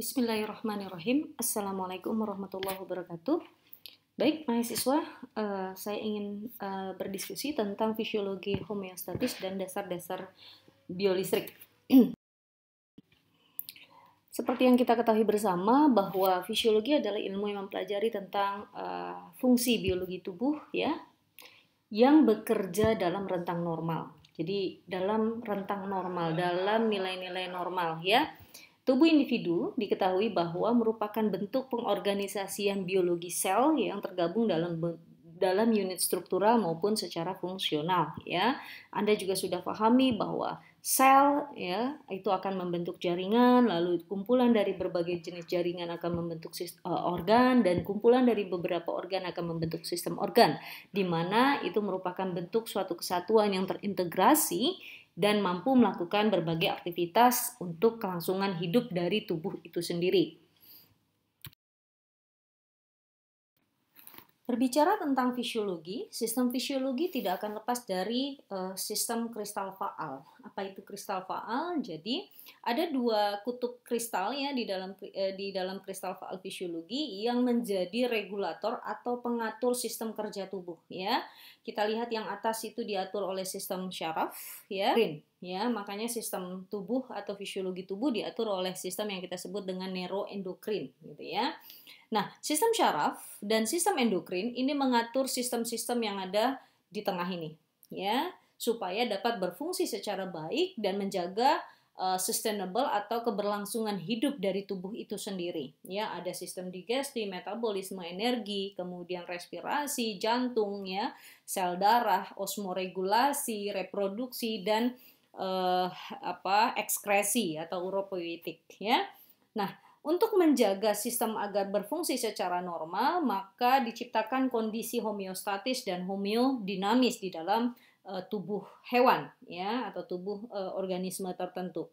Bismillahirrahmanirrahim. Assalamualaikum warahmatullahi wabarakatuh. Baik, mahasiswa, uh, saya ingin uh, berdiskusi tentang fisiologi homeostatis dan dasar-dasar biolistrik. Seperti yang kita ketahui bersama bahwa fisiologi adalah ilmu yang mempelajari tentang uh, fungsi biologi tubuh ya yang bekerja dalam rentang normal. Jadi dalam rentang normal, dalam nilai-nilai normal ya Tubuh individu diketahui bahwa merupakan bentuk pengorganisasian biologi sel yang tergabung dalam dalam unit struktural maupun secara fungsional ya. Anda juga sudah pahami bahwa sel ya itu akan membentuk jaringan, lalu kumpulan dari berbagai jenis jaringan akan membentuk sistem, organ dan kumpulan dari beberapa organ akan membentuk sistem organ di mana itu merupakan bentuk suatu kesatuan yang terintegrasi dan mampu melakukan berbagai aktivitas untuk kelangsungan hidup dari tubuh itu sendiri. Berbicara tentang fisiologi, sistem fisiologi tidak akan lepas dari uh, sistem kristal faal. Apa itu kristal faal? Jadi ada dua kutub kristal ya di dalam uh, di dalam kristal faal fisiologi yang menjadi regulator atau pengatur sistem kerja tubuh ya. Kita lihat yang atas itu diatur oleh sistem syaraf ya. Green ya, makanya sistem tubuh atau fisiologi tubuh diatur oleh sistem yang kita sebut dengan neuroendokrin gitu ya. Nah, sistem syaraf dan sistem endokrin ini mengatur sistem-sistem yang ada di tengah ini, ya, supaya dapat berfungsi secara baik dan menjaga uh, sustainable atau keberlangsungan hidup dari tubuh itu sendiri. Ya, ada sistem digesti metabolisme energi, kemudian respirasi, jantung ya, sel darah, osmoregulasi, reproduksi dan uh, apa ekskresi atau uropoietik ya. Nah, untuk menjaga sistem agar berfungsi secara normal, maka diciptakan kondisi homeostatis dan homeodinamis di dalam uh, tubuh hewan ya atau tubuh uh, organisme tertentu.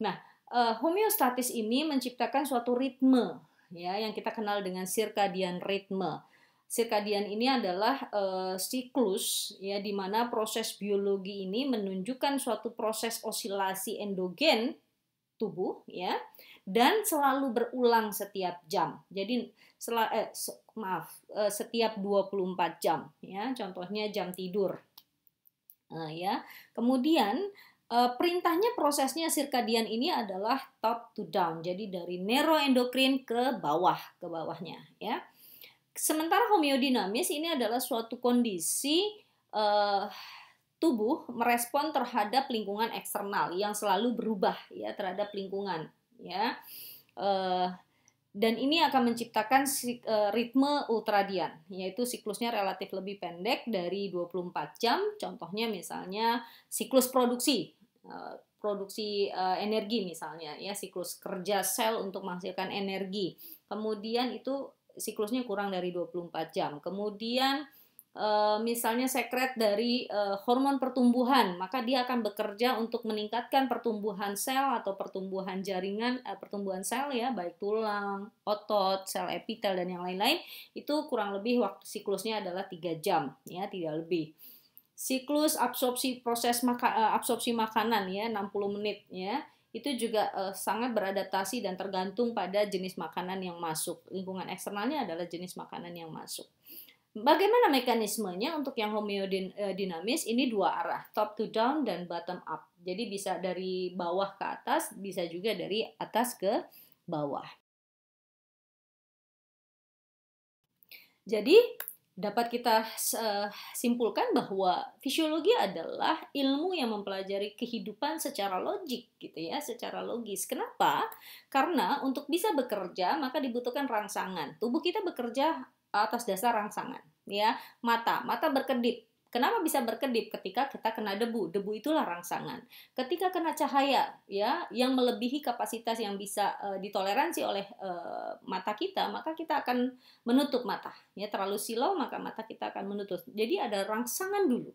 Nah, uh, homeostatis ini menciptakan suatu ritme ya yang kita kenal dengan circadian ritme. Circadian ini adalah uh, siklus ya di mana proses biologi ini menunjukkan suatu proses osilasi endogen tubuh ya dan selalu berulang setiap jam. Jadi sel eh, maaf, eh, setiap 24 jam ya. Contohnya jam tidur. Nah, ya. Kemudian eh, perintahnya prosesnya sirkadian ini adalah top to down. Jadi dari neuroendokrin ke bawah, ke bawahnya ya. Sementara homeodinamis ini adalah suatu kondisi eh, tubuh merespon terhadap lingkungan eksternal yang selalu berubah ya terhadap lingkungan ya. Uh, dan ini akan menciptakan eh, ritme ultradian, yaitu siklusnya relatif lebih pendek dari 24 jam. Contohnya misalnya siklus produksi, eh, produksi energi misalnya, ya siklus kerja sel untuk menghasilkan energi. Kemudian itu siklusnya kurang dari 24 jam. Kemudian Eh, misalnya sekret dari uh, hormon pertumbuhan, maka dia akan bekerja untuk meningkatkan pertumbuhan sel atau pertumbuhan jaringan, uh, pertumbuhan sel ya, baik tulang, otot, sel epitel dan yang lain-lain. Itu kurang lebih waktu siklusnya adalah tiga jam ya, tidak lebih. Siklus absorpsi proses maka, absorpsi makanan ya 60 menit ya. Itu juga sangat beradaptasi dan tergantung pada jenis makanan yang masuk. Lingkungan eksternalnya adalah jenis makanan yang masuk. Bagaimana mekanismenya untuk yang homeodinamis eh, ini dua arah, top to down dan bottom up. Jadi bisa dari bawah ke atas, bisa juga dari atas ke bawah. Jadi dapat kita eh, simpulkan bahwa fisiologi adalah ilmu yang mempelajari kehidupan secara logik gitu ya, secara logis. Kenapa? Karena untuk bisa bekerja maka dibutuhkan rangsangan. Tubuh kita bekerja atas dasar rangsangan ya mata mata berkedip Kenapa bisa berkedip ketika kita kena debu? Debu itulah rangsangan. Ketika kena cahaya ya yang melebihi kapasitas yang bisa uh, ditoleransi oleh uh, mata kita, maka kita akan menutup mata. Ya terlalu silau maka mata kita akan menutup. Jadi ada rangsangan dulu.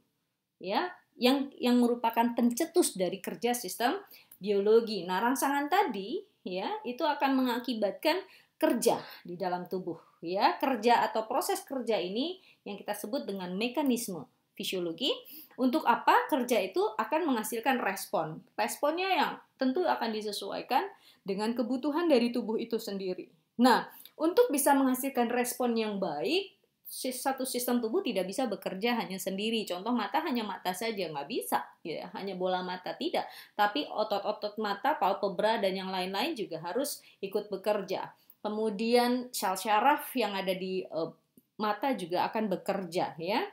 Ya, yang yang merupakan pencetus dari kerja sistem biologi. Nah, rangsangan tadi ya itu akan mengakibatkan kerja di dalam tubuh ya kerja atau proses kerja ini yang kita sebut dengan mekanisme fisiologi untuk apa kerja itu akan menghasilkan respon responnya yang tentu akan disesuaikan dengan kebutuhan dari tubuh itu sendiri nah untuk bisa menghasilkan respon yang baik satu sistem tubuh tidak bisa bekerja hanya sendiri. Contoh mata hanya mata saja nggak bisa, ya hanya bola mata tidak. Tapi otot-otot mata, palpebra dan yang lain-lain juga harus ikut bekerja. Kemudian sel syaraf yang ada di uh, mata juga akan bekerja ya.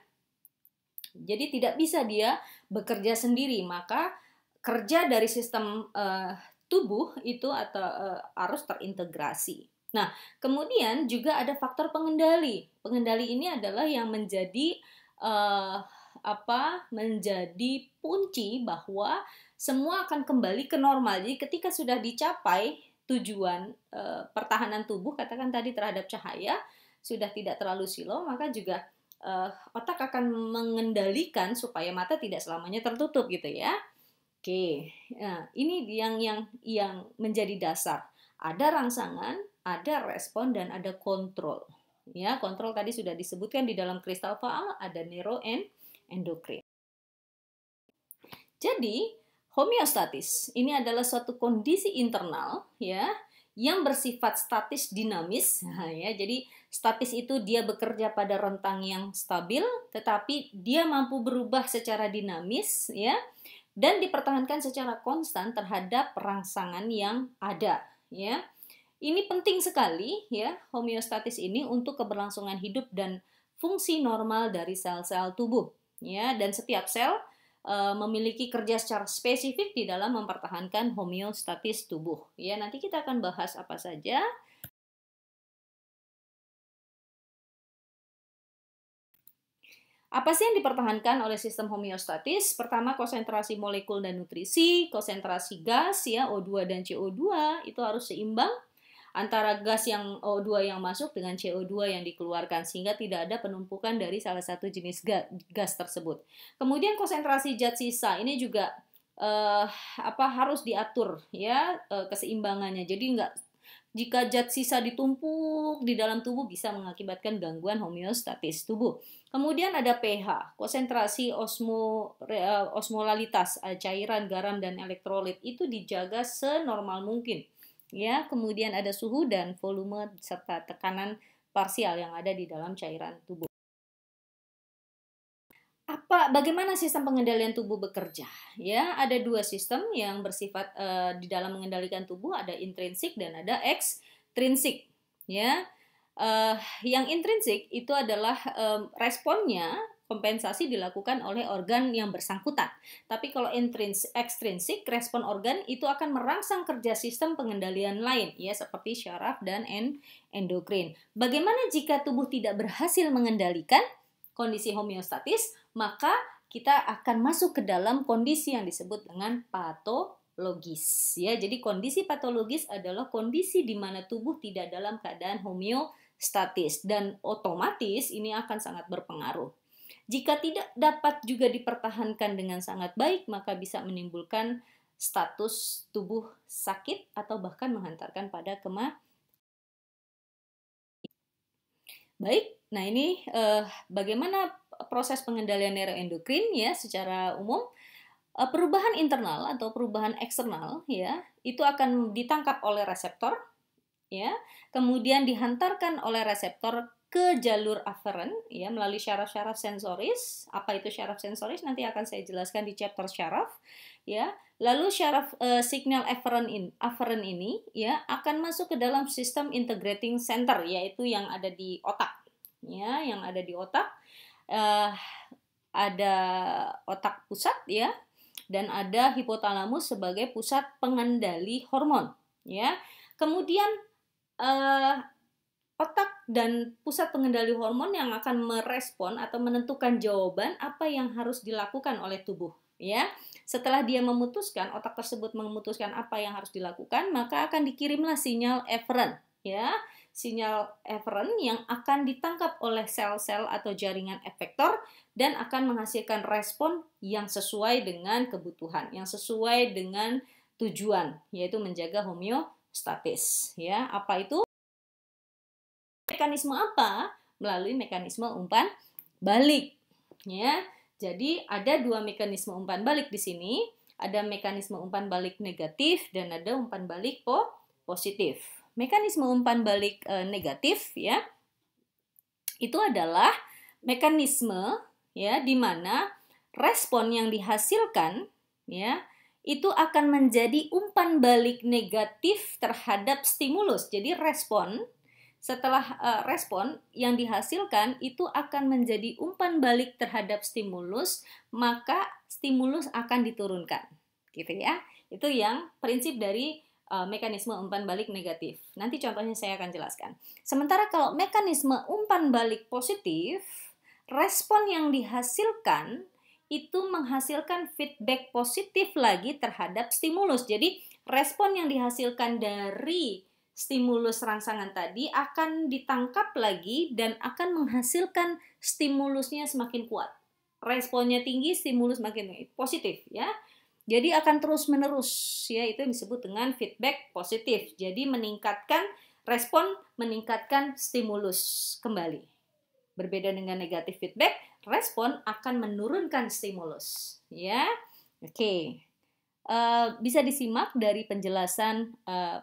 Jadi tidak bisa dia bekerja sendiri, maka kerja dari sistem uh, tubuh itu atau uh, eh, harus terintegrasi. Nah, kemudian juga ada faktor pengendali. Pengendali ini adalah yang menjadi uh, apa? menjadi kunci bahwa semua akan kembali ke normal. Jadi ketika sudah dicapai tujuan e, pertahanan tubuh katakan tadi terhadap cahaya sudah tidak terlalu silau maka juga e, otak akan mengendalikan supaya mata tidak selamanya tertutup gitu ya. Oke. Nah, ini yang yang yang menjadi dasar. Ada rangsangan, ada respon dan ada kontrol. Ya, kontrol tadi sudah disebutkan di dalam kristal faal ada neuro and endokrin. Jadi, Homeostatis ini adalah suatu kondisi internal ya yang bersifat statis dinamis nah, ya. Jadi statis itu dia bekerja pada rentang yang stabil tetapi dia mampu berubah secara dinamis ya dan dipertahankan secara konstan terhadap rangsangan yang ada ya. Ini penting sekali ya homeostatis ini untuk keberlangsungan hidup dan fungsi normal dari sel-sel tubuh ya dan setiap sel Eh, memiliki kerja secara spesifik di dalam mempertahankan homeostatis tubuh. Ya, nanti kita akan bahas apa saja. Apa sih yang dipertahankan oleh sistem homeostatis? Pertama, konsentrasi molekul dan nutrisi, konsentrasi gas ya O2 dan CO2 itu harus seimbang antara gas yang O2 yang masuk dengan CO2 yang dikeluarkan sehingga tidak ada penumpukan dari salah satu jenis gas, tersebut. Kemudian konsentrasi zat sisa ini juga eh, apa harus diatur ya eh, keseimbangannya. Jadi nggak jika zat sisa ditumpuk di dalam tubuh bisa mengakibatkan gangguan homeostatis tubuh. Kemudian ada pH, konsentrasi osmo, eh, osmolalitas, eh, cairan, garam, dan elektrolit itu dijaga senormal mungkin ya kemudian ada suhu dan volume serta tekanan parsial yang ada di dalam cairan tubuh. Apa bagaimana sistem pengendalian tubuh bekerja? Ya, ada dua sistem yang bersifat e, di dalam mengendalikan tubuh, ada intrinsik dan ada ekstrinsik, ya. uh, yang intrinsik itu adalah um, responnya kompensasi dilakukan oleh organ yang bersangkutan. Tapi kalau intrinsik, ekstrinsik, respon organ itu akan merangsang kerja sistem pengendalian lain, ya seperti syaraf dan endokrin. Bagaimana jika tubuh tidak berhasil mengendalikan kondisi homeostatis, maka kita akan masuk ke dalam kondisi yang disebut dengan patologis. ya. Jadi kondisi patologis adalah kondisi di mana tubuh tidak dalam keadaan homeostatis dan otomatis ini akan sangat berpengaruh jika tidak dapat juga dipertahankan dengan sangat baik, maka bisa menimbulkan status tubuh sakit atau bahkan menghantarkan pada kematian. Baik, nah ini eh, bagaimana proses pengendalian neuroendokrin ya secara umum eh, perubahan internal atau perubahan eksternal ya itu akan ditangkap oleh reseptor ya kemudian dihantarkan oleh reseptor ke jalur aferen ya melalui syaraf-syaraf sensoris. Apa itu syaraf sensoris? Nanti akan saya jelaskan di chapter syaraf ya. Lalu syaraf e, signal afferent in aferen ini ya akan masuk ke dalam sistem integrating center yaitu yang ada di otak ya, yang ada di otak. E, ada otak pusat ya dan ada hipotalamus sebagai pusat pengendali hormon ya. Kemudian uh, dan pusat pengendali hormon yang akan merespon atau menentukan jawaban apa yang harus dilakukan oleh tubuh ya. Setelah dia memutuskan, otak tersebut memutuskan apa yang harus dilakukan, maka akan dikirimlah sinyal efferent, ya. Sinyal efferent yang akan ditangkap oleh sel-sel atau jaringan efektor dan akan menghasilkan respon yang sesuai dengan kebutuhan, yang sesuai dengan tujuan yaitu menjaga homeostatis ya. Apa itu? mekanisme apa? Melalui mekanisme umpan balik. Ya. Jadi ada dua mekanisme umpan balik di sini. Ada mekanisme umpan balik negatif dan ada umpan balik po positif. Mekanisme umpan balik e, negatif ya itu adalah mekanisme ya di mana respon yang dihasilkan ya itu akan menjadi umpan balik negatif terhadap stimulus. Jadi respon setelah uh, respon yang dihasilkan itu akan menjadi umpan balik terhadap stimulus, maka stimulus akan diturunkan. Gitu ya. Itu yang prinsip dari uh, mekanisme umpan balik negatif. Nanti contohnya saya akan jelaskan. Sementara kalau mekanisme umpan balik positif, respon yang dihasilkan itu menghasilkan feedback positif lagi terhadap stimulus. Jadi, respon yang dihasilkan dari stimulus rangsangan tadi akan ditangkap lagi dan akan menghasilkan stimulusnya semakin kuat. Responnya tinggi, stimulus makin positif ya. Jadi akan terus menerus ya itu yang disebut dengan feedback positif. Jadi meningkatkan respon, meningkatkan stimulus kembali. Berbeda dengan negatif feedback, respon akan menurunkan stimulus ya. Oke. Okay. Uh, eh, bisa disimak dari penjelasan uh,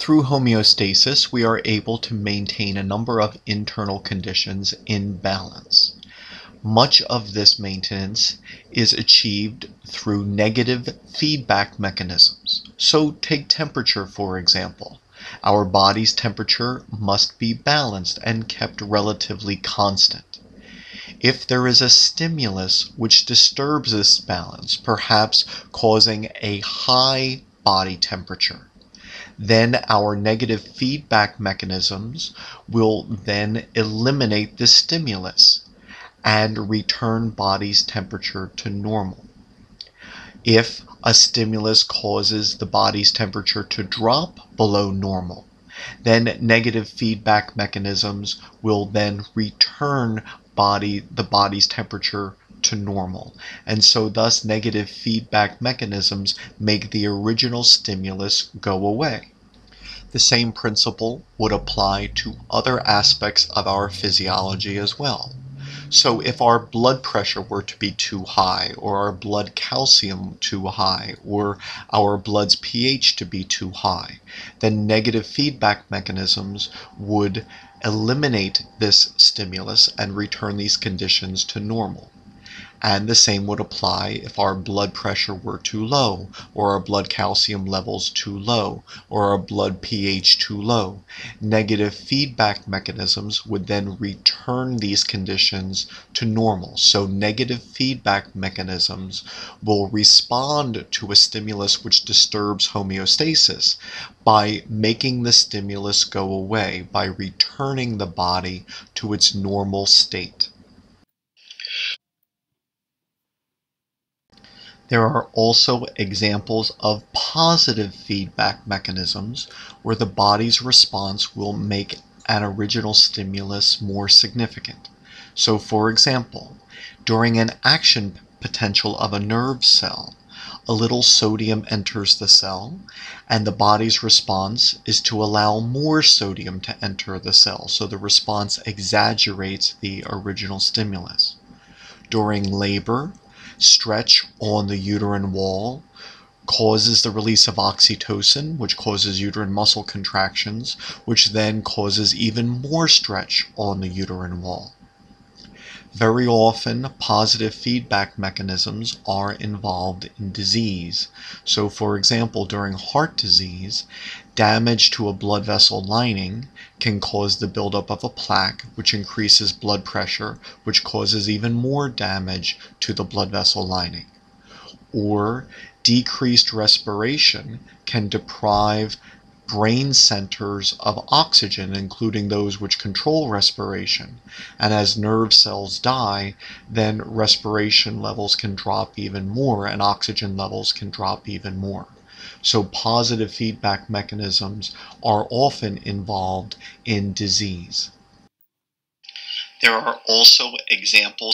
Through homeostasis, we are able to maintain a number of internal conditions in balance. Much of this maintenance is achieved through negative feedback mechanisms. So take temperature, for example. Our body's temperature must be balanced and kept relatively constant. If there is a stimulus which disturbs this balance, perhaps causing a high body temperature, then our negative feedback mechanisms will then eliminate the stimulus and return body's temperature to normal. If a stimulus causes the body's temperature to drop below normal, then negative feedback mechanisms will then return body the body's temperature to normal. And so, thus, negative feedback mechanisms make the original stimulus go away. The same principle would apply to other aspects of our physiology as well. So if our blood pressure were to be too high, or our blood calcium too high, or our blood's pH to be too high, then negative feedback mechanisms would eliminate this stimulus and return these conditions to normal. And the same would apply if our blood pressure were too low, or our blood calcium levels too low, or our blood pH too low. Negative feedback mechanisms would then return these conditions to normal. So, negative feedback mechanisms will respond to a stimulus which disturbs homeostasis by making the stimulus go away, by returning the body to its normal state. There are also examples of positive feedback mechanisms where the body's response will make an original stimulus more significant. So for example, during an action potential of a nerve cell, a little sodium enters the cell, and the body's response is to allow more sodium to enter the cell, so the response exaggerates the original stimulus. During labor, stretch on the uterine wall causes the release of oxytocin, which causes uterine muscle contractions, which then causes even more stretch on the uterine wall. Very often, positive feedback mechanisms are involved in disease. So, for example, during heart disease, damage to a blood vessel lining can cause the buildup of a plaque, which increases blood pressure, which causes even more damage to the blood vessel lining. Or decreased respiration can deprive brain centers of oxygen, including those which control respiration. And as nerve cells die, then respiration levels can drop even more and oxygen levels can drop even more. So positive feedback mechanisms are often involved in disease. There are also examples.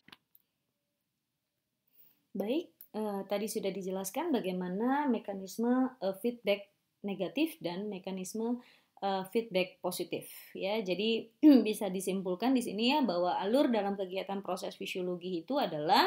Baik, uh, tadi sudah dijelaskan bagaimana mekanisme uh, feedback negatif dan mekanisme uh, feedback positif ya. Jadi bisa disimpulkan di sini ya bahwa alur dalam kegiatan proses fisiologi itu adalah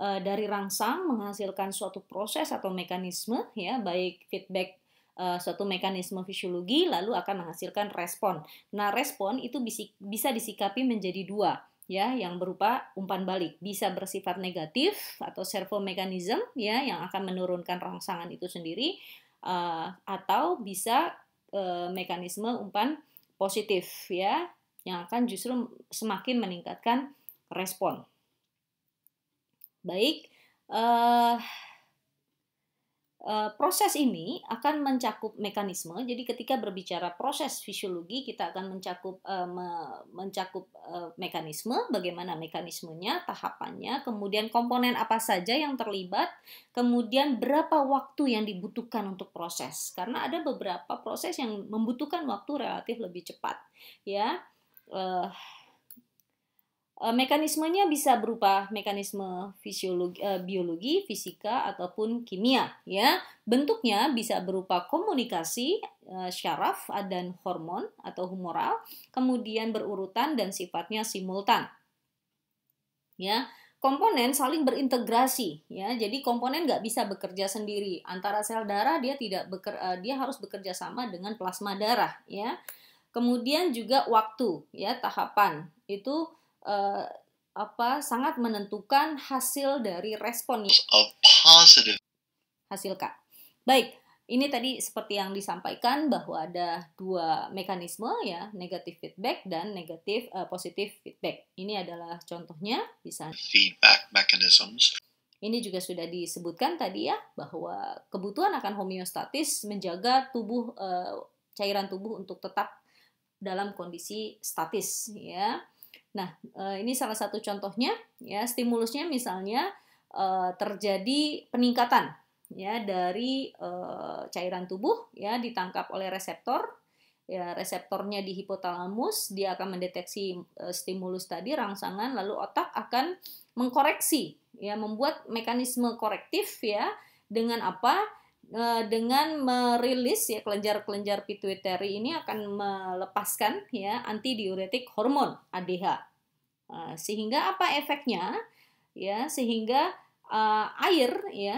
Eh, dari rangsang menghasilkan suatu proses atau mekanisme ya baik feedback eh, suatu mekanisme fisiologi lalu akan menghasilkan respon. Nah, respon itu bisa disikapi menjadi dua ya yang berupa umpan balik bisa bersifat negatif atau servo mekanisme ya yang akan menurunkan rangsangan itu sendiri uh, atau bisa uh, mekanisme umpan positif ya yang akan justru semakin meningkatkan respon Baik, uh, uh, proses ini akan mencakup mekanisme. Jadi ketika berbicara proses fisiologi, kita akan mencakup uh, me mencakup uh, mekanisme, bagaimana mekanismenya, tahapannya, kemudian komponen apa saja yang terlibat, kemudian berapa waktu yang dibutuhkan untuk proses. Karena ada beberapa proses yang membutuhkan waktu relatif lebih cepat, ya. Uh, Eh, mekanismenya bisa berupa mekanisme fisiologi, eh, biologi, fisika ataupun kimia ya. Bentuknya bisa berupa komunikasi, eh, syaraf dan hormon atau humoral, kemudian berurutan dan sifatnya simultan. Ya, komponen saling berintegrasi ya jadi komponen nggak bisa bekerja sendiri antara sel darah dia tidak beker, dia harus bekerja sama dengan plasma darah ya kemudian juga waktu ya tahapan itu uh, apa sangat menentukan hasil dari respon hasil kak baik ini tadi seperti yang disampaikan bahwa ada dua mekanisme ya negatif feedback dan negatif uh, positif feedback ini adalah contohnya bisa feedback mechanisms ini juga sudah disebutkan tadi ya bahwa kebutuhan akan homeostatis menjaga tubuh uh, cairan tubuh untuk tetap dalam kondisi statis ya Nah, eh, ini salah satu contohnya ya, stimulusnya misalnya eh, terjadi peningkatan ya dari eh, cairan tubuh ya ditangkap oleh reseptor ya reseptornya di hipotalamus dia akan mendeteksi stimulus tadi rangsangan lalu otak akan mengkoreksi ya membuat mekanisme korektif ya dengan apa Eh, dengan merilis ya kelenjar-kelenjar pituitary ini akan melepaskan ya diuretik hormon ADH. Eh, sehingga apa efeknya? Ya, sehingga uh, air ya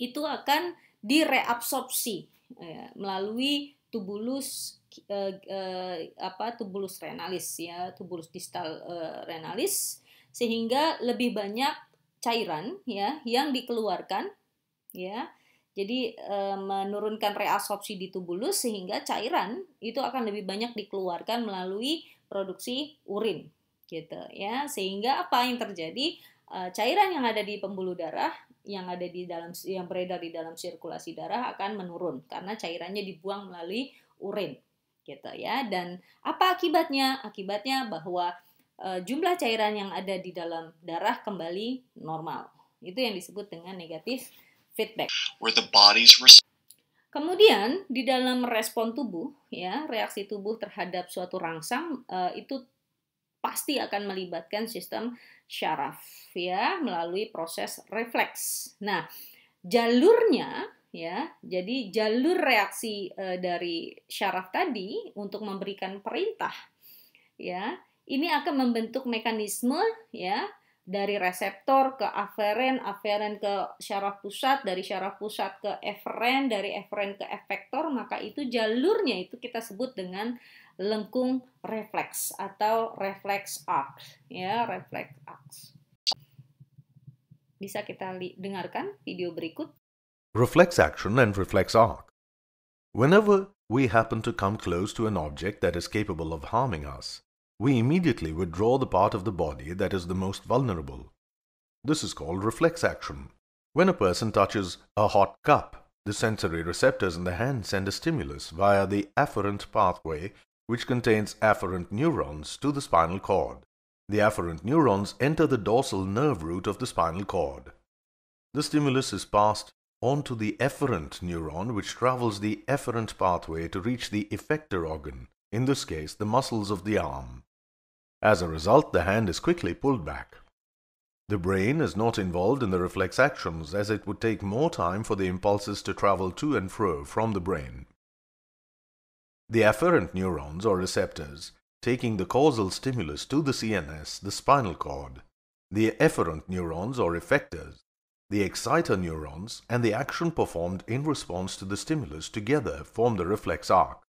itu akan direabsorpsi ya, melalui tubulus uh, uh, apa tubulus renalis ya, tubulus distal uh, renalis sehingga lebih banyak cairan ya yang dikeluarkan ya. Jadi e, menurunkan reabsorpsi di tubulus sehingga cairan itu akan lebih banyak dikeluarkan melalui produksi urin gitu ya. Sehingga apa yang terjadi? E, cairan yang ada di pembuluh darah yang ada di dalam yang beredar di dalam sirkulasi darah akan menurun karena cairannya dibuang melalui urin gitu ya. Dan apa akibatnya? Akibatnya bahwa e, jumlah cairan yang ada di dalam darah kembali normal. Itu yang disebut dengan negatif feedback. Where the body's Kemudian di dalam respon tubuh ya, reaksi tubuh terhadap suatu rangsang uh, itu pasti akan melibatkan sistem syaraf ya melalui proses refleks. Nah, jalurnya ya. Jadi jalur reaksi uh, dari syaraf tadi untuk memberikan perintah ya, ini akan membentuk mekanisme ya dari reseptor ke aferen, aferen ke syaraf pusat, dari syaraf pusat ke eferen, dari eferen ke efektor, maka itu jalurnya itu kita sebut dengan lengkung refleks atau refleks arc, ya, refleks arc. Bisa kita dengarkan video berikut. Reflex action and reflex arc. Whenever we happen to come close to an object that is capable of harming us, we immediately withdraw the part of the body that is the most vulnerable. This is called reflex action. When a person touches a hot cup, the sensory receptors in the hand send a stimulus via the afferent pathway, which contains afferent neurons, to the spinal cord. The afferent neurons enter the dorsal nerve root of the spinal cord. The stimulus is passed on to the efferent neuron, which travels the efferent pathway to reach the effector organ, in this case, the muscles of the arm. As a result, the hand is quickly pulled back. The brain is not involved in the reflex actions as it would take more time for the impulses to travel to and fro from the brain. The afferent neurons or receptors taking the causal stimulus to the CNS, the spinal cord, the efferent neurons or effectors, the exciter neurons, and the action performed in response to the stimulus together form the reflex arc.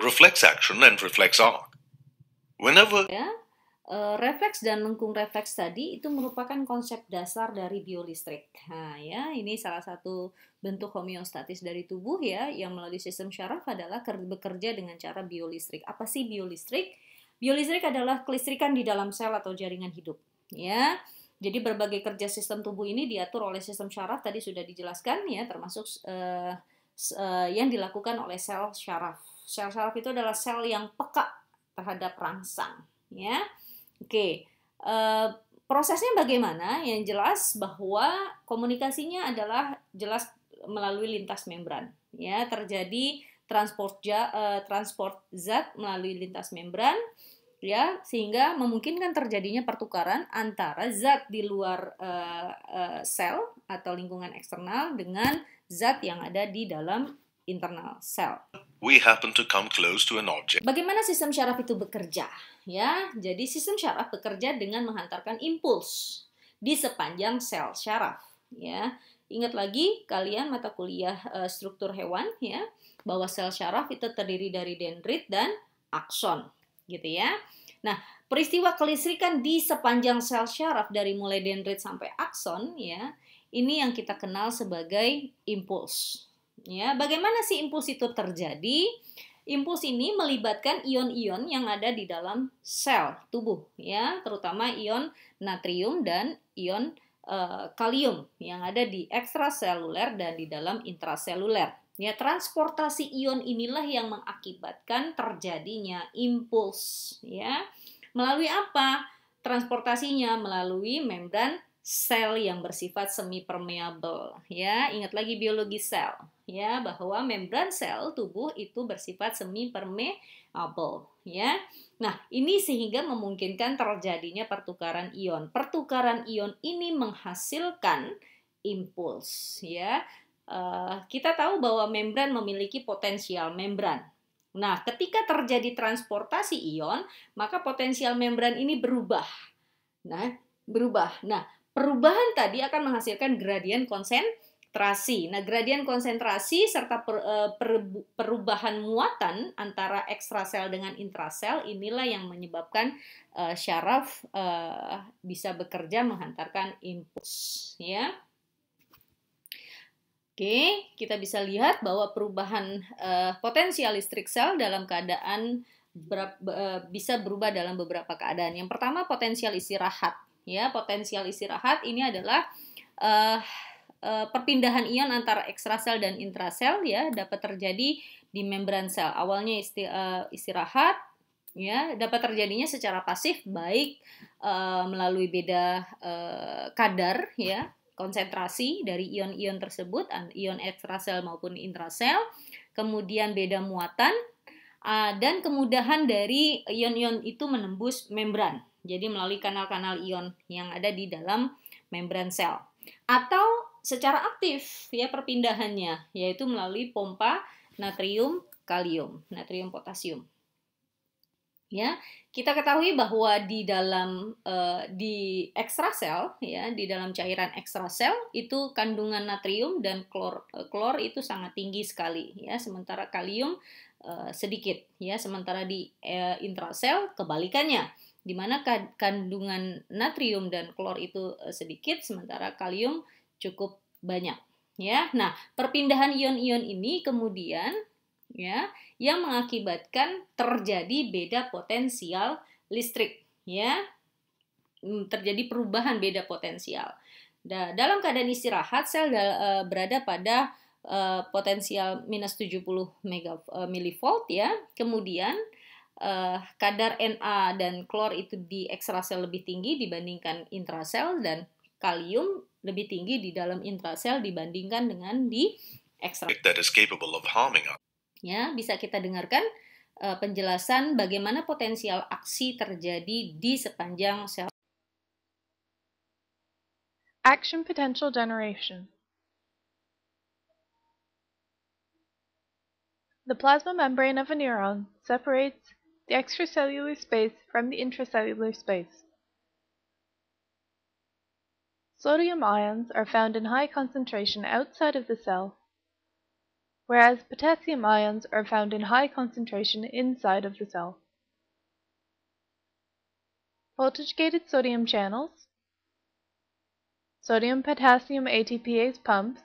reflex action and reflex arc. Whenever ya, uh, refleks dan lengkung reflex tadi itu merupakan konsep dasar dari biolistrik. Nah, ya, ini salah satu bentuk homeostatis dari tubuh ya yang melalui sistem syaraf adalah bekerja dengan cara biolistrik. Apa sih biolistrik? Biolistrik adalah kelistrikan di dalam sel atau jaringan hidup, ya. Jadi berbagai kerja sistem tubuh ini diatur oleh sistem syaraf tadi sudah dijelaskan ya, termasuk uh, uh, yang dilakukan oleh sel syaraf Sel saraf itu adalah sel yang peka terhadap rangsang, ya. Oke. E, prosesnya bagaimana? Yang jelas bahwa komunikasinya adalah jelas melalui lintas membran, ya. Terjadi transport ja, e, transport zat melalui lintas membran ya sehingga memungkinkan terjadinya pertukaran antara zat di luar e, e, sel atau lingkungan eksternal dengan zat yang ada di dalam internal cell. We happen to come close to an object. Bagaimana sistem syaraf itu bekerja? Ya, jadi sistem syaraf bekerja dengan menghantarkan impuls di sepanjang sel syaraf, ya. Ingat lagi kalian mata kuliah uh, struktur hewan ya, bahwa sel syaraf itu terdiri dari dendrit dan akson, gitu ya. Nah, peristiwa kelistrikan di sepanjang sel syaraf dari mulai dendrit sampai akson ya, ini yang kita kenal sebagai impuls Ya, bagaimana sih impuls itu terjadi? Impuls ini melibatkan ion-ion yang ada di dalam sel tubuh ya, terutama ion natrium dan ion e, kalium yang ada di ekstraseluler dan di dalam intraseluler. Ya, transportasi ion inilah yang mengakibatkan terjadinya impuls ya. Melalui apa? Transportasinya melalui membran sel yang bersifat semi permeable ya ingat lagi biologi sel ya bahwa membran sel tubuh itu bersifat semi permeable ya nah ini sehingga memungkinkan terjadinya pertukaran ion pertukaran ion ini menghasilkan impuls ya uh, kita tahu bahwa membran memiliki potensial membran nah ketika terjadi transportasi ion maka potensial membran ini berubah nah berubah nah perubahan tadi akan menghasilkan gradien konsentrasi. Nah, gradien konsentrasi serta per, eh, per, perubahan muatan antara ekstrasel dengan intrasel inilah yang menyebabkan uh, syaraf uh, bisa bekerja menghantarkan impuls, ya. Oke, kita bisa lihat bahwa perubahan uh, potensial listrik sel dalam keadaan ber, uh, bisa berubah dalam beberapa keadaan. Yang pertama, potensial istirahat ya potensial istirahat ini adalah uh, uh, perpindahan ion antara ekstrasel dan intrasel ya dapat terjadi di membran sel awalnya isti, uh, istirahat ya dapat terjadinya secara pasif baik uh, melalui beda uh, kadar ya konsentrasi dari ion-ion tersebut ion ekstrasel maupun intrasel kemudian beda muatan uh, dan kemudahan dari ion-ion itu menembus membran jadi melalui kanal-kanal ion yang ada di dalam membran sel atau secara aktif ya perpindahannya yaitu melalui pompa natrium kalium, natrium potasium. Ya, kita ketahui bahwa di dalam uh, di ekstrasel ya, di dalam cairan ekstrasel itu kandungan natrium dan klor eh, klor itu sangat tinggi sekali ya, sementara kalium Eh, sedikit ya sementara di uh, intrasel kebalikannya di mana kandungan natrium dan klor itu uh, sedikit sementara kalium cukup banyak ya. Nah, perpindahan ion-ion ini kemudian ya yang mengakibatkan terjadi beda potensial listrik ya. Hmm, terjadi perubahan beda potensial. Nah, dalam keadaan istirahat sel berada pada uh, potensial minus 70 mega, uh, millivolt ya. Kemudian uh, kadar Na dan klor itu di ekstrasel lebih tinggi dibandingkan intrasel dan kalium lebih tinggi di dalam intrasel dibandingkan dengan di ekstrasel. Ya, bisa kita dengarkan uh, penjelasan bagaimana potensial aksi terjadi di sepanjang sel. Action potential generation. The plasma membrane of a neuron separates the extracellular space from the intracellular space. Sodium ions are found in high concentration outside of the cell, whereas potassium ions are found in high concentration inside of the cell. Voltage-gated sodium channels, sodium-potassium ATPase pumps,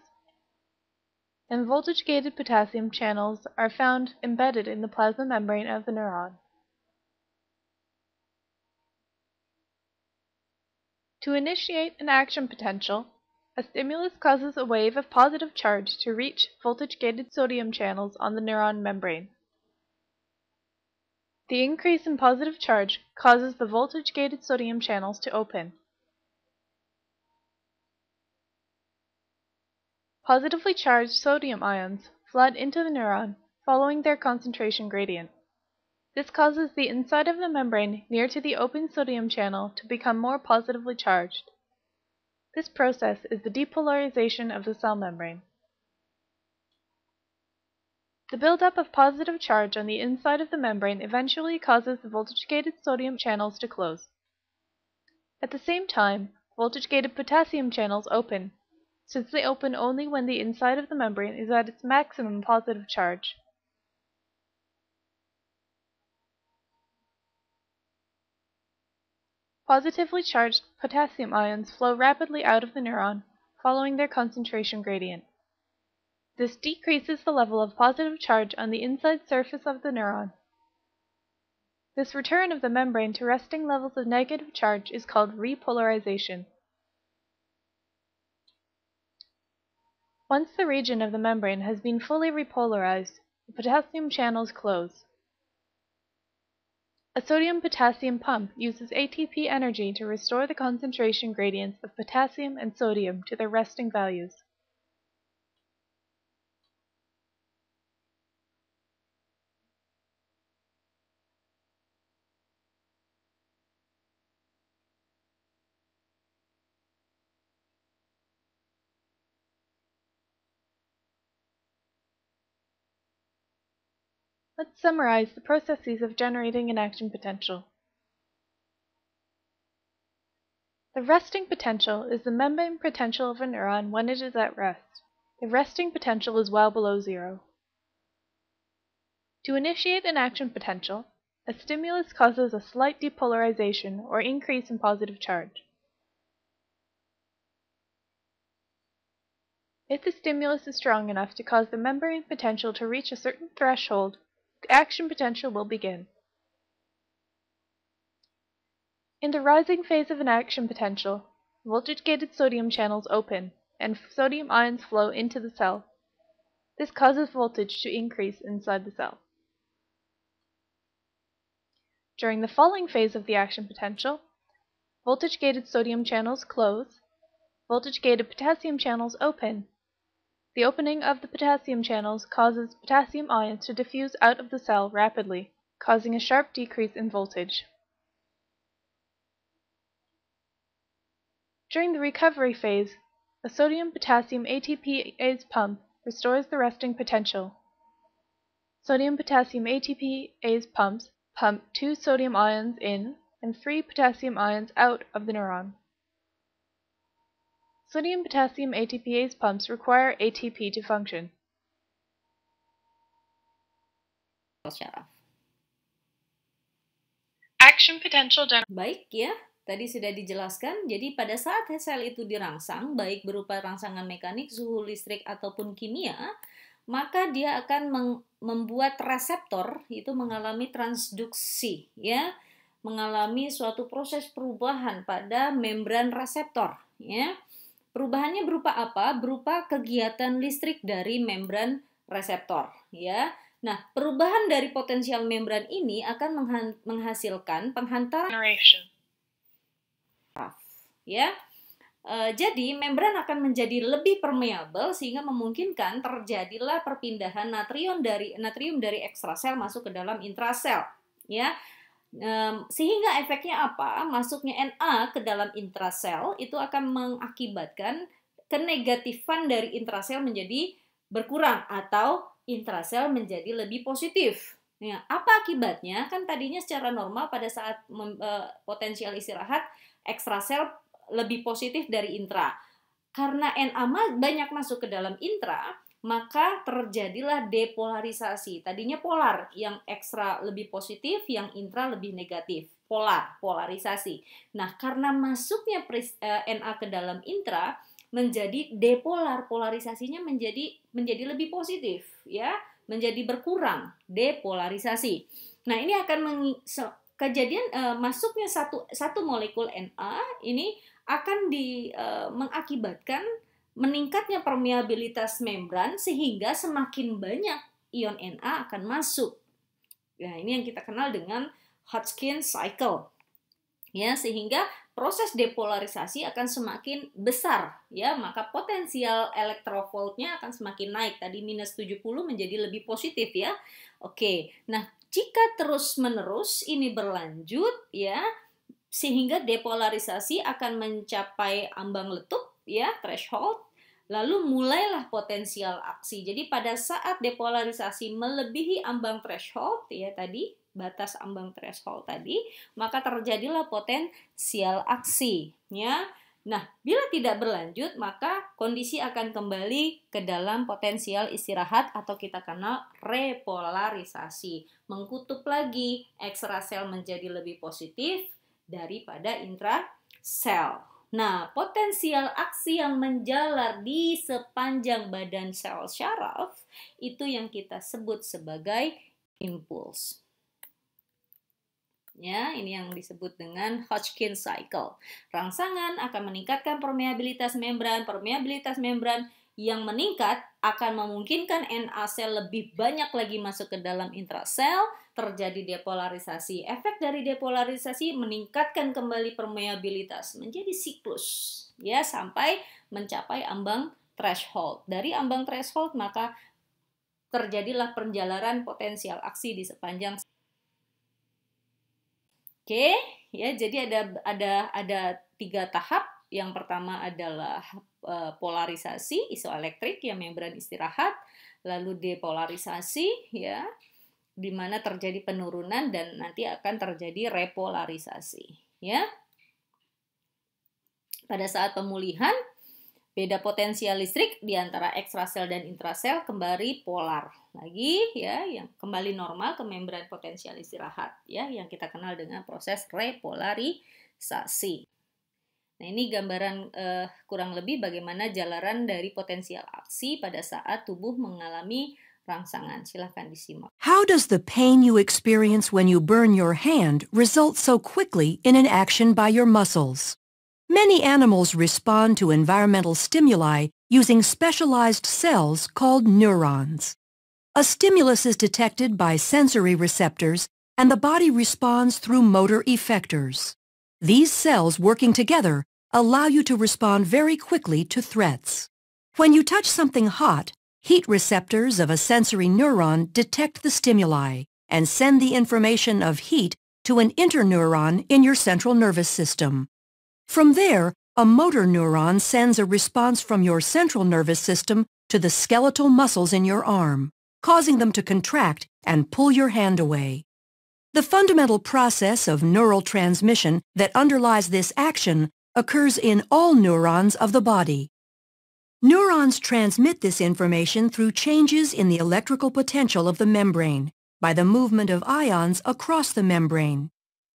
and voltage gated potassium channels are found embedded in the plasma membrane of the neuron. To initiate an action potential, a stimulus causes a wave of positive charge to reach voltage-gated sodium channels on the neuron membrane. The increase in positive charge causes the voltage-gated sodium channels to open. Positively charged sodium ions flood into the neuron, following their concentration gradient. This causes the inside of the membrane near to the open sodium channel to become more positively charged. This process is the depolarization of the cell membrane. The buildup of positive charge on the inside of the membrane eventually causes the voltage-gated sodium channels to close. At the same time, voltage-gated potassium channels open, since they open only when the inside of the membrane is at its maximum positive charge. Positively charged potassium ions flow rapidly out of the neuron, following their concentration gradient. This decreases the level of positive charge on the inside surface of the neuron. This return of the membrane to resting levels of negative charge is called repolarization. Once the region of the membrane has been fully repolarized, the potassium channels close. A sodium potassium pump uses ATP energy to restore the concentration gradients of potassium and sodium to their resting values. Let's summarize the processes of generating an action potential. The resting potential is the membrane potential of a neuron when it is at rest. The resting potential is well below zero. To initiate an action potential, a stimulus causes a slight depolarization or increase in positive charge. If the stimulus is strong enough to cause the membrane potential to reach a certain threshold, action potential will begin. In the rising phase of an action potential, voltage-gated sodium channels open, and sodium ions flow into the cell. This causes voltage to increase inside the cell. During the falling phase of the action potential, voltage-gated sodium channels close, voltage-gated potassium channels open, the opening of the potassium channels causes potassium ions to diffuse out of the cell rapidly, causing a sharp decrease in voltage. During the recovery phase, a sodium potassium ATPase pump restores the resting potential. Sodium potassium ATPase pumps pump 2 sodium ions in and 3 potassium ions out of the neuron. Sodium potassium ATPase pumps require ATP to function. Action potential Baik ya, tadi sudah dijelaskan. Jadi pada saat sel itu dirangsang, baik berupa rangsangan mekanik, suhu listrik ataupun kimia, maka dia akan membuat reseptor itu mengalami transduksi ya, mengalami suatu proses perubahan pada membran reseptor ya. Perubahannya berupa apa? Berupa kegiatan listrik dari membran reseptor, ya. Nah, perubahan dari potensial membran ini akan menghasilkan penghantaran ya. E, jadi membran akan menjadi lebih permeabel sehingga memungkinkan terjadilah perpindahan natrium dari natrium dari ekstrasel masuk ke dalam intrasel, ya sehingga efeknya apa? Masuknya Na ke dalam intrasel itu akan mengakibatkan kenegatifan dari intrasel menjadi berkurang atau intrasel menjadi lebih positif. Nah, apa akibatnya? Kan tadinya secara normal pada saat e, potensial istirahat ekstrasel lebih positif dari intra. Karena Na banyak masuk ke dalam intra, maka terjadilah depolarisasi. Tadinya polar, yang ekstra lebih positif, yang intra lebih negatif. Polar, polarisasi. Nah, karena masuknya eh, NA ke dalam intra, menjadi depolar, polarisasinya menjadi menjadi lebih positif, ya, menjadi berkurang, depolarisasi. Nah, ini akan meng, kejadian e, masuknya satu satu molekul Na ini akan di e, mengakibatkan meningkatnya permeabilitas membran sehingga semakin banyak ion Na akan masuk. Nah, ini yang kita kenal dengan Hodgkin cycle. Ya, sehingga proses depolarisasi akan semakin besar ya, maka potensial elektrovoltnya akan semakin naik. Tadi minus 70 menjadi lebih positif ya. Oke. Nah, jika terus-menerus ini berlanjut ya, sehingga depolarisasi akan mencapai ambang letup ya threshold Lalu mulailah potensial aksi. Jadi pada saat depolarisasi melebihi ambang threshold ya tadi, batas ambang threshold tadi, maka terjadilah potensial aksi ya. Nah, bila tidak berlanjut, maka kondisi akan kembali ke dalam potensial istirahat atau kita kenal repolarisasi. Mengkutup lagi, ekstra sel menjadi lebih positif daripada intrasel. Nah, potensial aksi yang menjalar di sepanjang badan sel syaraf itu yang kita sebut sebagai impuls. Ya, ini yang disebut dengan Hodgkin cycle. Rangsangan akan meningkatkan permeabilitas membran, permeabilitas membran yang meningkat akan memungkinkan NA sel lebih banyak lagi masuk ke dalam intrasel terjadi depolarisasi. Efek dari depolarisasi meningkatkan kembali permeabilitas menjadi siklus ya sampai mencapai ambang threshold. Dari ambang threshold maka terjadilah perjalanan potensial aksi di sepanjang Oke, ya jadi ada ada ada tiga tahap. Yang pertama adalah eh, polarisasi isoelektrik yang membran istirahat, lalu depolarisasi ya di mana terjadi penurunan dan nanti akan terjadi repolarisasi, ya. Pada saat pemulihan, beda potensial listrik di antara ekstrasel dan intrasel kembali polar lagi ya yang kembali normal ke membran potensial istirahat ya yang kita kenal dengan proses repolarisasi. Nah, ini gambaran eh, kurang lebih bagaimana jalaran dari potensial aksi pada saat tubuh mengalami rangsangan. Silahkan disimak. How does the pain you experience when you burn your hand result so quickly in an action by your muscles? Many animals respond to environmental stimuli using specialized cells called neurons. A stimulus is detected by sensory receptors and the body responds through motor effectors. These cells working together allow you to respond very quickly to threats. When you touch something hot, Heat receptors of a sensory neuron detect the stimuli and send the information of heat to an interneuron in your central nervous system. From there, a motor neuron sends a response from your central nervous system to the skeletal muscles in your arm, causing them to contract and pull your hand away. The fundamental process of neural transmission that underlies this action occurs in all neurons of the body. Neurons transmit this information through changes in the electrical potential of the membrane by the movement of ions across the membrane.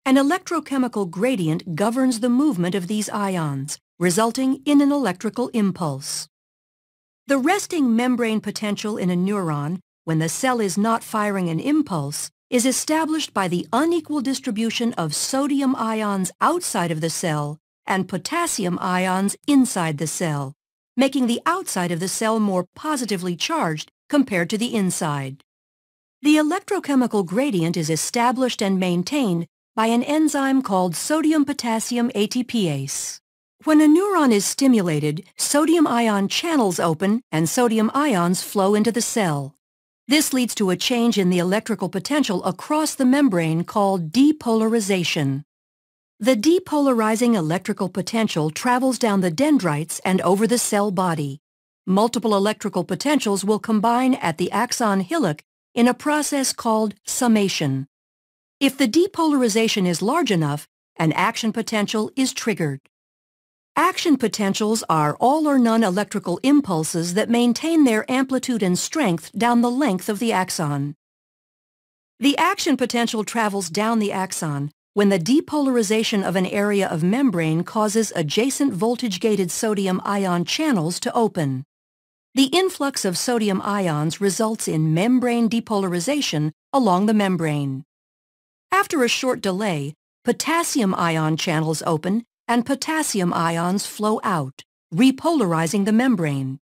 An electrochemical gradient governs the movement of these ions, resulting in an electrical impulse. The resting membrane potential in a neuron, when the cell is not firing an impulse, is established by the unequal distribution of sodium ions outside of the cell and potassium ions inside the cell making the outside of the cell more positively charged compared to the inside. The electrochemical gradient is established and maintained by an enzyme called sodium potassium ATPase. When a neuron is stimulated, sodium ion channels open and sodium ions flow into the cell. This leads to a change in the electrical potential across the membrane called depolarization. The depolarizing electrical potential travels down the dendrites and over the cell body. Multiple electrical potentials will combine at the axon hillock in a process called summation. If the depolarization is large enough, an action potential is triggered. Action potentials are all or none electrical impulses that maintain their amplitude and strength down the length of the axon. The action potential travels down the axon, when the depolarization of an area of membrane causes adjacent voltage-gated sodium ion channels to open. The influx of sodium ions results in membrane depolarization along the membrane. After a short delay, potassium ion channels open and potassium ions flow out, repolarizing the membrane.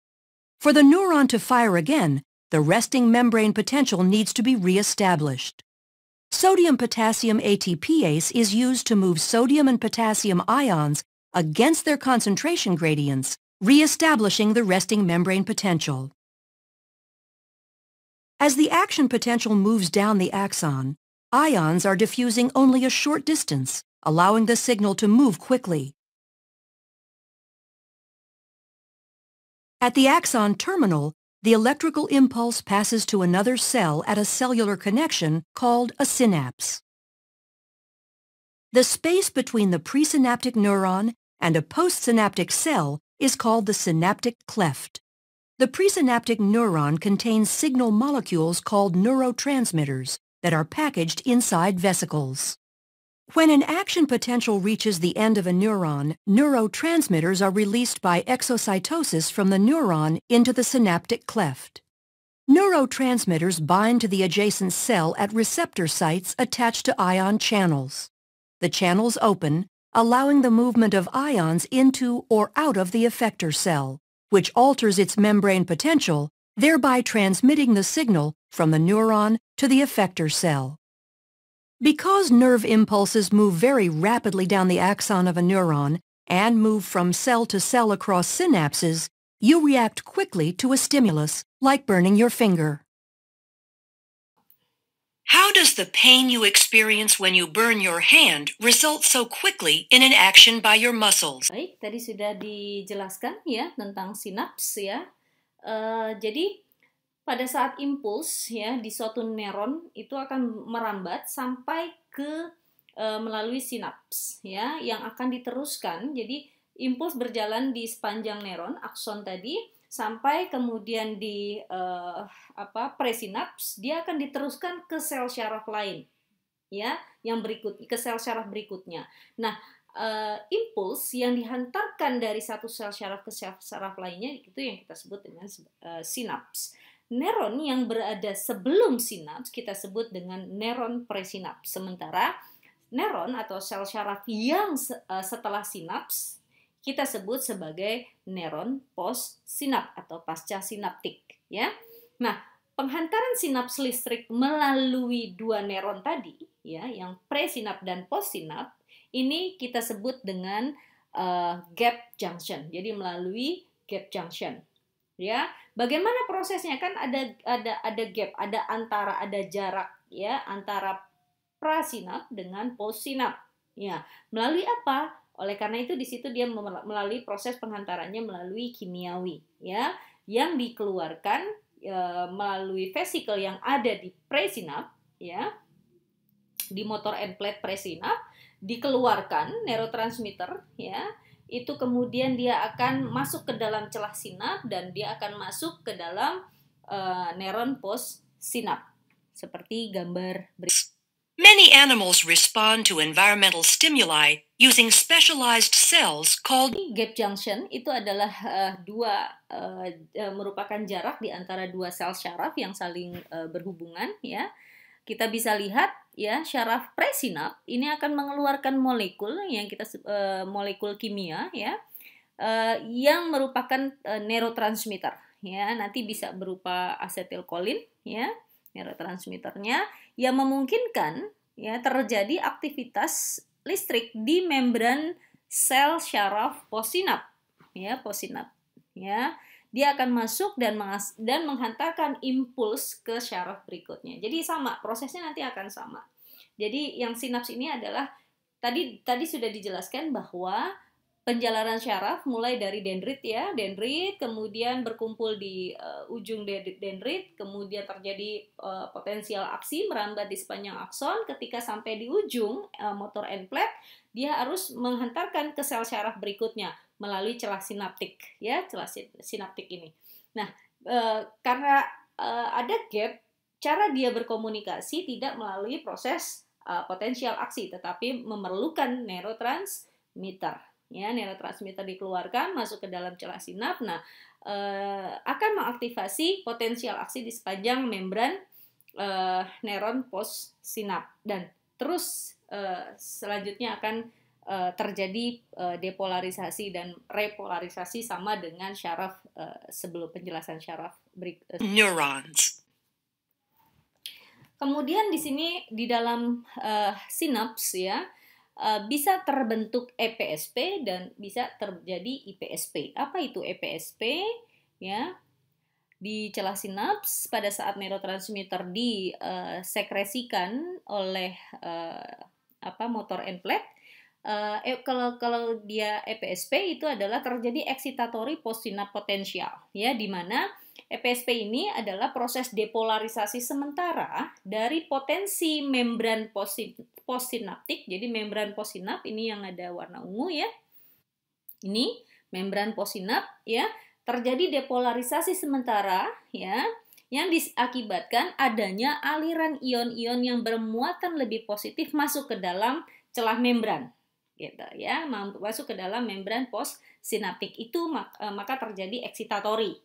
For the neuron to fire again, the resting membrane potential needs to be reestablished. Sodium-potassium ATPase is used to move sodium and potassium ions against their concentration gradients, re-establishing the resting membrane potential. As the action potential moves down the axon, ions are diffusing only a short distance, allowing the signal to move quickly. At the axon terminal, the electrical impulse passes to another cell at a cellular connection called a synapse. The space between the presynaptic neuron and a postsynaptic cell is called the synaptic cleft. The presynaptic neuron contains signal molecules called neurotransmitters that are packaged inside vesicles. When an action potential reaches the end of a neuron, neurotransmitters are released by exocytosis from the neuron into the synaptic cleft. Neurotransmitters bind to the adjacent cell at receptor sites attached to ion channels. The channels open, allowing the movement of ions into or out of the effector cell, which alters its membrane potential, thereby transmitting the signal from the neuron to the effector cell. Because nerve impulses move very rapidly down the axon of a neuron and move from cell to cell across synapses, you react quickly to a stimulus, like burning your finger. How does the pain you experience when you burn your hand result so quickly in an action by your muscles? Baik, tadi sudah dijelaskan ya tentang sinaps ya. Uh, jadi pada saat impuls ya di suatu neuron itu akan merambat sampai ke e, melalui sinaps ya yang akan diteruskan. Jadi impuls berjalan di sepanjang neuron akson tadi sampai kemudian di e, apa presinaps dia akan diteruskan ke sel syaraf lain ya yang berikut ke sel syaraf berikutnya. Nah, uh, impuls yang dihantarkan dari satu sel syaraf ke sel syaraf lainnya itu yang kita sebut dengan uh, sinaps neron yang berada sebelum sinaps kita sebut dengan neron presinaps. Sementara neron atau sel syaraf yang eh, setelah sinaps kita sebut sebagai neron postsinap atau pasca sinaptik, ya. Nah, penghantaran sinaps listrik melalui dua neron tadi, ya, yang presinap dan postsinap, ini kita sebut dengan uh, gap junction. Jadi melalui gap junction ya bagaimana prosesnya kan ada ada ada gap ada antara ada jarak ya antara prasinap dengan postsinap ya melalui apa oleh karena itu di situ dia melalui proses penghantarannya melalui kimiawi ya yang dikeluarkan e, melalui vesikel yang ada di presinap ya di motor and plate presinap dikeluarkan neurotransmitter ya itu kemudian dia akan masuk ke dalam celah sinap dan dia akan masuk ke dalam uh, neuron post sinap seperti gambar berikut. Many animals respond to environmental stimuli using specialized cells called gap junction itu adalah uh, dua uh, uh, merupakan jarak di antara dua sel syaraf yang saling uh, berhubungan ya kita bisa lihat ya syaraf presinap ini akan mengeluarkan molekul yang kita uh, molekul kimia ya uh, yang merupakan uh, neurotransmitter ya nanti bisa berupa asetilkolin ya neurotransmitternya yang memungkinkan ya terjadi aktivitas listrik di membran sel syaraf posinap ya posinap ya dia akan masuk dan mengas dan menghantarkan impuls ke syaraf berikutnya. Jadi sama, prosesnya nanti akan sama. Jadi yang sinaps ini adalah tadi tadi sudah dijelaskan bahwa penjalaran syaraf mulai dari dendrit ya, dendrit kemudian berkumpul di uh, ujung dendrit, kemudian terjadi uh, potensial aksi merambat di sepanjang akson ketika sampai di ujung uh, motor end plate, dia harus menghantarkan ke sel syaraf berikutnya melalui celah sinaptik ya celah sinaptik ini. Nah e, karena e, ada gap cara dia berkomunikasi tidak melalui proses e, potensial aksi tetapi memerlukan neurotransmitter ya neurotransmitter dikeluarkan masuk ke dalam celah sinap. Nah e, akan mengaktifasi potensial aksi di sepanjang membran e, neuron post sinap dan terus e, selanjutnya akan uh, terjadi uh, depolarisasi dan repolarisasi sama dengan syaraf uh, sebelum penjelasan syaraf berik neurons. Kemudian di sini di dalam uh, sinaps ya uh, bisa terbentuk EPSP dan bisa terjadi IPSP. Apa itu EPSP? Ya, di celah sinaps pada saat neurotransmitter disekresikan uh, oleh uh, apa motor endplate uh, kalau kalau dia EPSP itu adalah terjadi excitatory postsinap potensial ya di mana EPSP ini adalah proses depolarisasi sementara dari potensi membran postsinaptik. Jadi membran postsinap ini yang ada warna ungu ya. Ini membran postsinap ya, terjadi depolarisasi sementara ya yang diakibatkan adanya aliran ion-ion yang bermuatan lebih positif masuk ke dalam celah membran gitu ya masuk ke dalam membran pos sinaptik itu eh, maka terjadi eksitatory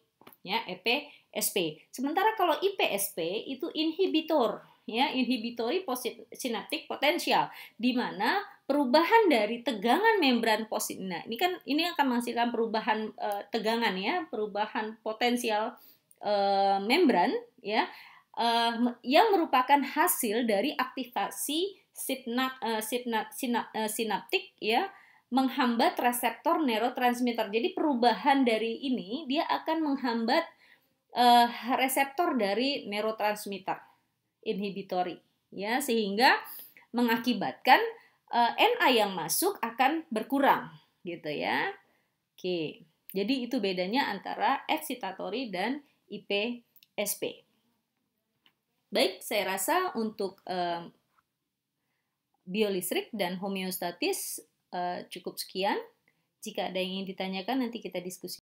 ya EPSP. Sementara kalau IPSP itu inhibitor ya inhibitory sinaptik potensial di mana perubahan dari tegangan membran nah ini kan ini akan menghasilkan perubahan uh, tegangan ya perubahan potensial uh, membran ya uh, yang merupakan hasil dari aktivasi Eh, sinap, eh, sinaptik ya menghambat reseptor neurotransmitter. Jadi perubahan dari ini dia akan menghambat uh, reseptor dari neurotransmitter inhibitory ya sehingga mengakibatkan uh, Na yang masuk akan berkurang gitu ya. Oke. Jadi itu bedanya antara excitatory dan IPSP. Baik, saya rasa untuk uh, biolistrik dan homeostatis uh, cukup sekian. Jika ada yang ingin ditanyakan nanti kita diskusi.